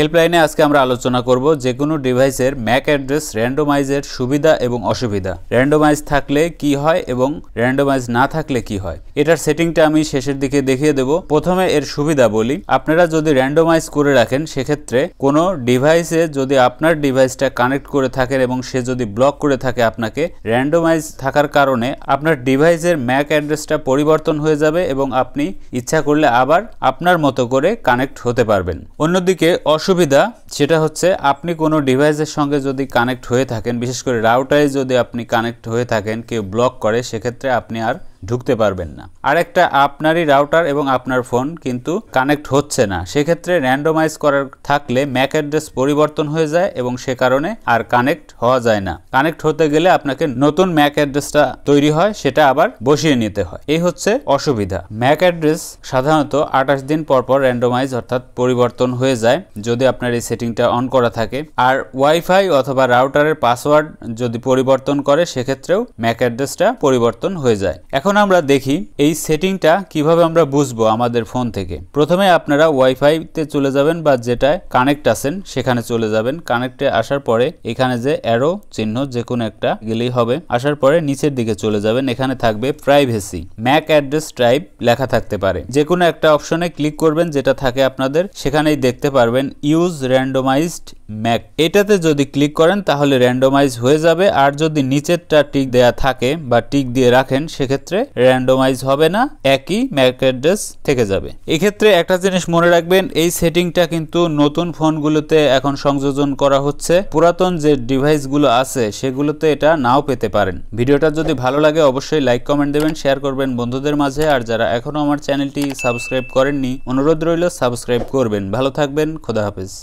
হেল্পলাইনে আজকে আমরা আলোচনা করব যে কোনো ডিভাইসের ম্যাক অ্যাড্রেস র্যান্ডোমাইজের সুবিধা এবং অসুবিধা র্যান্ডোমাইজ থাকলে কি হয় এবং র্যান্ডোমাইজ না থাকলে কি হয় এটার সেটিংটা আমি শেষের দিকে দেখিয়ে দেব প্রথমে এর সুবিধা বলি আপনারা যদি র্যান্ডোমাইজ করে রাখেন সেক্ষেত্রে কোনো ডিভাইসে যদি আপনার ডিভাইসটা কানেক্ট করে থাকেন এবং সে যদি ব্লক করে থাকে আপনাকে র্যান্ডোমাইজ থাকার কারণে আপনার ডিভাইসের ম্যাক অ্যাড্রেসটা পরিবর্তন হয়ে যাবে এবং আপনি ইচ্ছা করলে আবার আপনার মতো করে কানেক্ট হতে পারবেন অন্যদিকে অস অসুবিধা সেটা হচ্ছে আপনি কোনো ডিভাইসের সঙ্গে যদি কানেক্ট হয়ে থাকেন বিশেষ করে রাউটারে যদি আপনি কানেক্ট হয়ে থাকেন কেউ ব্লক করে সেক্ষেত্রে আপনি আর ঢুকতে পারবেন না আরেকটা আপনারই রাউটার এবং আপনার ফোন কিন্তু কানেক্ট হচ্ছে না সেক্ষেত্রে র্যান্ডোমাইজ করার থাকলে ম্যাক অ্যাড্রেস পরিবর্তন হয়ে যায় এবং সে কারণে আর কানেক্ট হওয়া যায় না কানেক্ট হতে গেলে আপনাকে নতুন ম্যাক অ্যাড্রেসটা তৈরি হয় সেটা আবার বসিয়ে নিতে হয় এই হচ্ছে অসুবিধা ম্যাক অ্যাড্রেস সাধারণত আঠাশ দিন পর পর র্যান্ডোমাইজ অর্থাৎ পরিবর্তন হয়ে যায় যদি আপনার এই সেটিংটা অন করা থাকে আর ওয়াইফাই অথবা রাউটারের পাসওয়ার্ড যদি পরিবর্তন করে সেক্ষেত্রেও ম্যাক অ্যাড্রেসটা পরিবর্তন হয়ে যায় এখন আমরা দেখি এই সেটিংটা কিভাবে আমরা বুঝবো আমাদের ফোন থেকে প্রথমে আপনারা ওয়াইফাই তে চলে যাবেন বা যেটায় কানেক্ট আছেন সেখানে চলে যাবেন কানেক্টে আসার পরে এখানে যে অ্যারো চিহ্ন যে কোনো একটা গেলেই হবে আসার পরে নিচের দিকে চলে যাবেন এখানে থাকবে প্রাইভেসি ম্যাক অ্যাড্রেস টাইপ লেখা থাকতে পারে যে কোনো একটা অপশনে ক্লিক করবেন যেটা থাকে আপনাদের সেখানেই দেখতে পারবেন ইউজ র্যান্ডোমাইজড ম্যাক এটাতে যদি ক্লিক করেন তাহলে র্যান্ডোমাইজ হয়ে যাবে আর যদি নিচেরটা টিক দেয়া থাকে বা টিক দিয়ে রাখেন সেক্ষেত্রে ক্ষেত্রে র্যান্ডোমাইজ হবে না একই ম্যাক অ্যাড্রেস থেকে যাবে এক্ষেত্রে একটা জিনিস মনে রাখবেন এই সেটিংটা কিন্তু নতুন ফোনগুলোতে এখন সংযোজন করা হচ্ছে পুরাতন যে ডিভাইসগুলো আছে সেগুলোতে এটা নাও পেতে পারেন ভিডিওটা যদি ভালো লাগে অবশ্যই লাইক কমেন্ট দেবেন শেয়ার করবেন বন্ধুদের মাঝে আর যারা এখনও আমার চ্যানেলটি সাবস্ক্রাইব করেননি অনুরোধ রইল সাবস্ক্রাইব করবেন ভালো থাকবেন খোদা হাফেজ